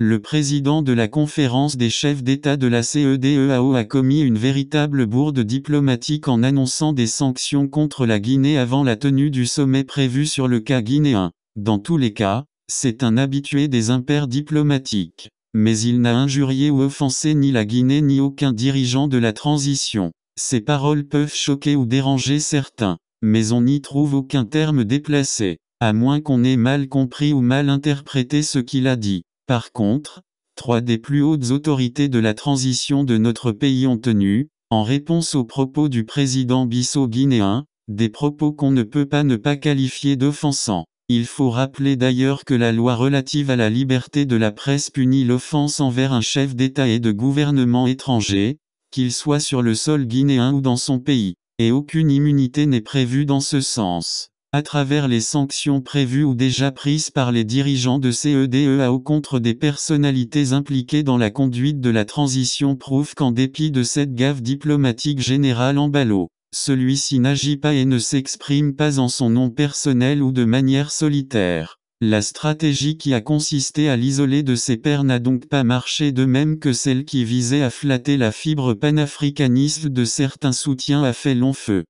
Le président de la conférence des chefs d'État de la CEDEAO a commis une véritable bourde diplomatique en annonçant des sanctions contre la Guinée avant la tenue du sommet prévu sur le cas guinéen. Dans tous les cas, c'est un habitué des impairs diplomatiques. Mais il n'a injurié ou offensé ni la Guinée ni aucun dirigeant de la transition. Ses paroles peuvent choquer ou déranger certains, mais on n'y trouve aucun terme déplacé, à moins qu'on ait mal compris ou mal interprété ce qu'il a dit. Par contre, trois des plus hautes autorités de la transition de notre pays ont tenu, en réponse aux propos du président Bissau guinéen, des propos qu'on ne peut pas ne pas qualifier d'offensants. Il faut rappeler d'ailleurs que la loi relative à la liberté de la presse punit l'offense envers un chef d'État et de gouvernement étranger, qu'il soit sur le sol guinéen ou dans son pays, et aucune immunité n'est prévue dans ce sens à travers les sanctions prévues ou déjà prises par les dirigeants de au e e contre des personnalités impliquées dans la conduite de la transition prouve qu'en dépit de cette gaffe diplomatique générale en ballot, celui-ci n'agit pas et ne s'exprime pas en son nom personnel ou de manière solitaire. La stratégie qui a consisté à l'isoler de ses pairs n'a donc pas marché de même que celle qui visait à flatter la fibre panafricaniste de certains soutiens a fait long feu.